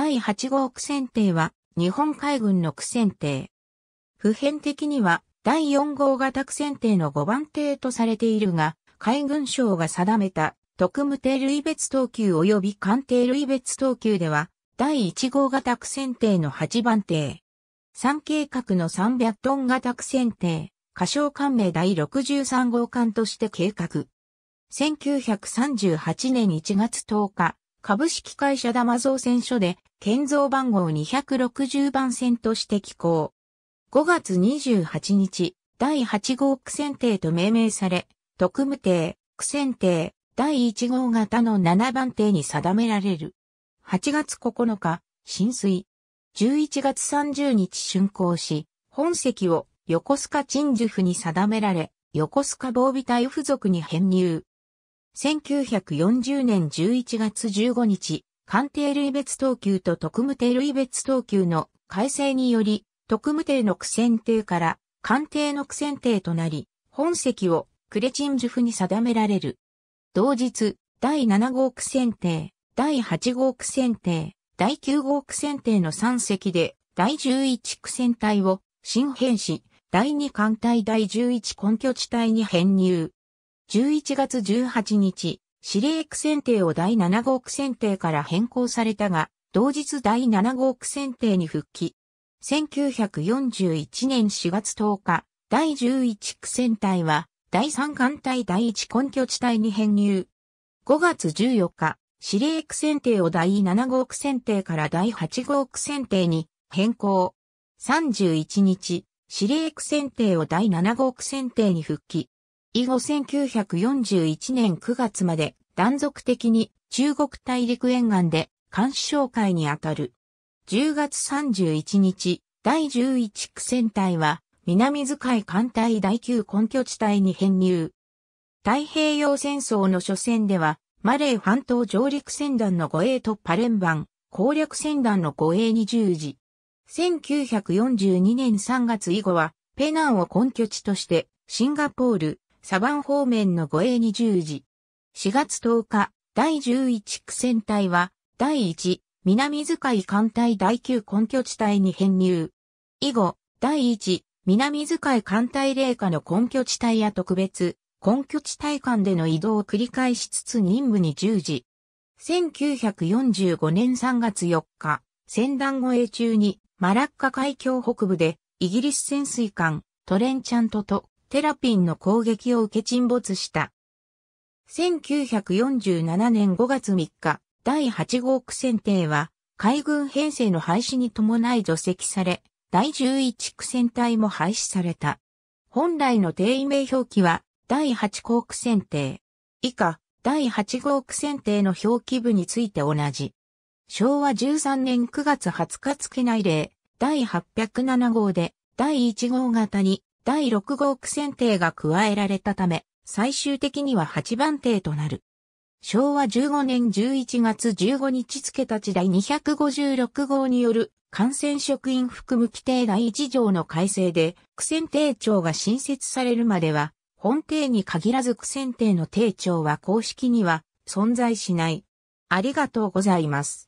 第8号苦戦艇は日本海軍の苦戦艇。普遍的には第4号型苦戦艇の5番艇とされているが、海軍省が定めた特務艇類別等級及び艦艇類別等級では、第1号型苦戦艇の8番艇。3計画の300トン型苦戦艇、仮称艦名第63号艦として計画。1938年1月10日、株式会社玉造船所で建造番号260番線として寄港。5月28日、第8号区選定と命名され、特務艇、区選定、第1号型の7番艇に定められる。8月9日、浸水。11月30日竣工し、本籍を横須賀鎮守府に定められ、横須賀防備隊付属に編入。1940年11月15日、官邸類別等級と特務邸類別等級の改正により、特務邸の苦戦邸から官邸の苦戦邸となり、本席をクレチンジュフに定められる。同日、第7号苦戦邸、第8号苦戦邸、第9号苦戦邸の3席で、第11苦戦隊を新編し、第2艦隊第11根拠地帯に編入。11月18日、司令区選定を第7号区選定から変更されたが、同日第7号区選定に復帰。1941年4月10日、第11区選隊は、第3艦隊第1根拠地帯に編入。5月14日、司令区選定を第7号区選定から第8号区選定に変更。31日、司令区選定を第7号区選定に復帰。以後1941年9月まで断続的に中国大陸沿岸で監視哨戒にあたる。10月31日、第11区戦隊は南遣い艦隊第9根拠地帯に編入。太平洋戦争の初戦では、マレー半島上陸船団の護衛とパレンバン、攻略船団の護衛に従事。1942年3月以後は、ペナンを根拠地として、シンガポール、サバン方面の護衛に従事。4月10日、第11区戦隊は、第1、南塚井艦隊第9根拠地帯に編入。以後、第1、南塚井艦隊霊下の根拠地帯や特別、根拠地帯間での移動を繰り返しつつ任務に従事。1945年3月4日、戦団護衛中に、マラッカ海峡北部で、イギリス潜水艦、トレンチャントとテラピンの攻撃を受け沈没した。1947年5月3日、第8号区選定は、海軍編成の廃止に伴い除籍され、第11区選隊も廃止された。本来の定位名表記は、第8号区選定。以下、第8号区選定の表記部について同じ。昭和13年9月20日付内令、第807号で、第1号型に、第6号区選定が加えられたため、最終的には8番艇となる。昭和15年11月15日付立第256号による感染職員含む規定第1条の改正で、区選定長が新設されるまでは、本艇に限らず区選定の定長は公式には存在しない。ありがとうございます。